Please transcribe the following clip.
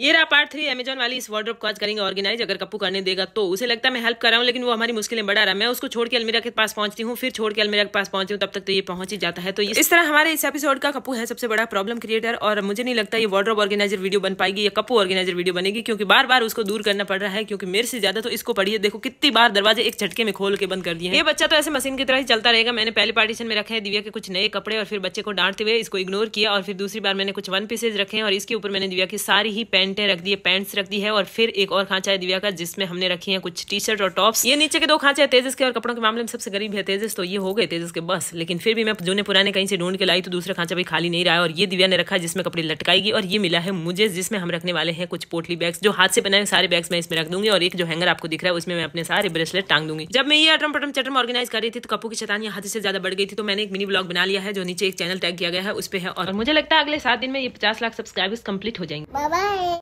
ये रहा part three Amazon वाली इस वार्ड्रॉप को आज करेंगे ऑर्गेनाइज अगर कप्पू करने देगा तो उसे लगता है मैं हेल्प कर रहा हूँ लेकिन वो हमारी मुश्किलें बढ़ा रहा है मैं उसको छोड़ के अलमीरा के पास पहुंचती हूँ फिर छोड़ के अलमीरा के पास पहुंचती हूँ तब तक तो ये पहुंच ही जाता है तो इस तरह हमारे इस एपिसोड का कप्पू है सबसे बड़ा प्रॉब्लम क्रिएटर और मुझे नहीं लगता ये वार्ड्रॉप ऑर्गेनाइजर वीडियो बन पाएगी या कप्पू ऑर्गेनाइजर वीडियो बनेगी क्योंकि बार बार उसको दूर करना पड़ रहा है क्योंकि मेरे से ज्यादा तो इसको पढ़िए देखो कितनी बार दरवाजे एक झटके में खोल के बंद कर दिए ये बच्चा तो ऐसे मशीन की तरह ही चलता रहेगा मैंने पहले पार्टीशन में रखे हैं दिव्या के कुछ नए कपड़े और फिर बच्चे को डांटते हुए इसको इग्नोर किया और फिर दूसरी बार मैंने कुछ वन पीसेज रखे और इसके ऊपर मैंने दिव्या की सारी ही पैंटें रख दी पैंट्स रख दी है और फिर एक और खांचा है दिव्या का जिसमें हमने रखी है कुछ टी शर्ट और टॉप्स ये नीचे के दो खांचे हैं तेजस के और कपड़ों के मामले में सबसे गरीब है तेजस तो ये हो गए तेजस के बस लेकिन फिर भी मैं जूने पुराने कहीं से ढूंढ के लाई तो दूसरा खांचा भी खाली नहीं रहा और ये दिव्या ने रखा जिसमें कपड़े लटकाएगी और ये मिला है मुझे जिसमें हम रखने वाले हैं कुछ पोटली बैग्स जो हाथ से बनाए सारे बैग्स मैं इसमें रख दूंगी और एक जो हैंगर आपको दिख रहा है उसमें मैं अपने सारे ब्रेसलेट टांग दूंगी जब मैं ये अटम पटम चटम ऑर्गेनाइज कर रही थी तो कपू की चतानी हाथ से ज्यादा बढ़ गई थी तो मैंने एक मिनी ब्लॉग बना लिया है जो नीचे एक चैनल टैग किया गया है उस पर है और मुझे लगता है अगले सात दिन में ये पचास लाख सब्सक्राइबर्स कंप्लीट हो जाएंगे